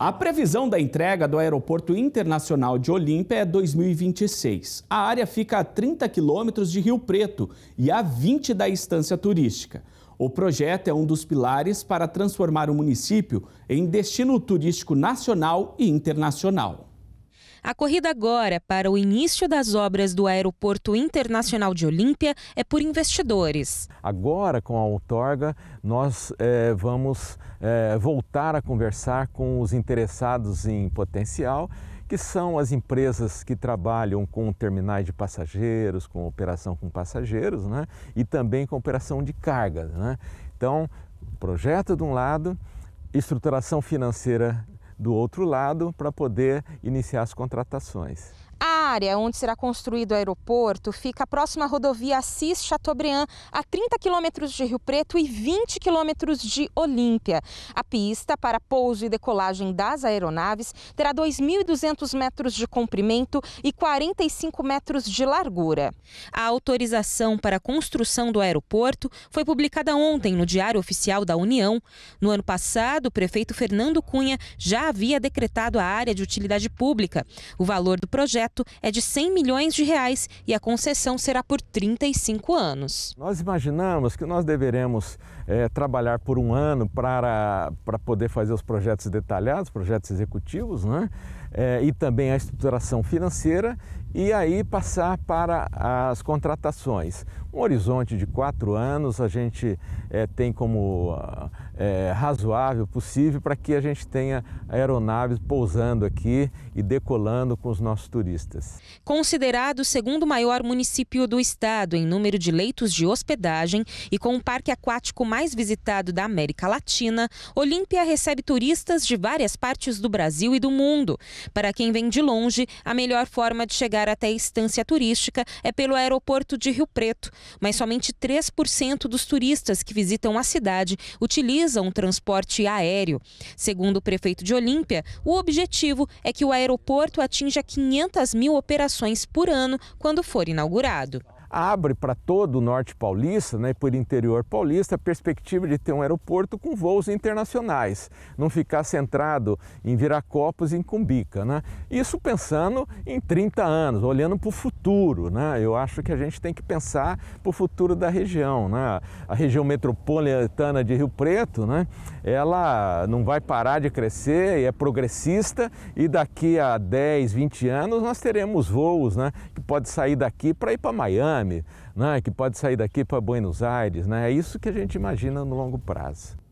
A previsão da entrega do Aeroporto Internacional de Olímpia é 2026. A área fica a 30 quilômetros de Rio Preto e a 20 da estância turística. O projeto é um dos pilares para transformar o município em destino turístico nacional e internacional. A corrida agora para o início das obras do Aeroporto Internacional de Olímpia é por investidores. Agora, com a outorga, nós é, vamos é, voltar a conversar com os interessados em potencial que são as empresas que trabalham com terminais de passageiros, com operação com passageiros, né? e também com operação de carga. Né? Então, projeto de um lado, estruturação financeira do outro lado para poder iniciar as contratações. Ah, área onde será construído o aeroporto fica a próxima rodovia Assis Chateaubriand, a 30 quilômetros de Rio Preto e 20 quilômetros de Olímpia. A pista para pouso e decolagem das aeronaves terá 2.200 metros de comprimento e 45 metros de largura. A autorização para a construção do aeroporto foi publicada ontem no Diário Oficial da União. No ano passado, o prefeito Fernando Cunha já havia decretado a área de utilidade pública. O valor do projeto é de 100 milhões de reais e a concessão será por 35 anos. Nós imaginamos que nós deveremos é, trabalhar por um ano para, para poder fazer os projetos detalhados, projetos executivos, né? É, e também a estruturação financeira e aí passar para as contratações. Um horizonte de quatro anos, a gente é, tem como ah, é, razoável possível para que a gente tenha aeronaves pousando aqui e decolando com os nossos turistas. Considerado o segundo maior município do estado em número de leitos de hospedagem e com o parque aquático mais visitado da América Latina, Olímpia recebe turistas de várias partes do Brasil e do mundo. Para quem vem de longe, a melhor forma de chegar até a estância turística é pelo aeroporto de Rio Preto, mas somente 3% dos turistas que visitam a cidade utilizam utilizam um transporte aéreo. Segundo o prefeito de Olímpia, o objetivo é que o aeroporto atinja 500 mil operações por ano quando for inaugurado abre para todo o norte paulista, né, por interior paulista, a perspectiva de ter um aeroporto com voos internacionais, não ficar centrado em Viracopos e em Cumbica. Né? Isso pensando em 30 anos, olhando para o futuro. Né? Eu acho que a gente tem que pensar para o futuro da região. Né? A região metropolitana de Rio Preto, né, ela não vai parar de crescer e é progressista e daqui a 10, 20 anos nós teremos voos né, que pode sair daqui para ir para Miami, Miami, né, que pode sair daqui para Buenos Aires. Né? É isso que a gente imagina no longo prazo.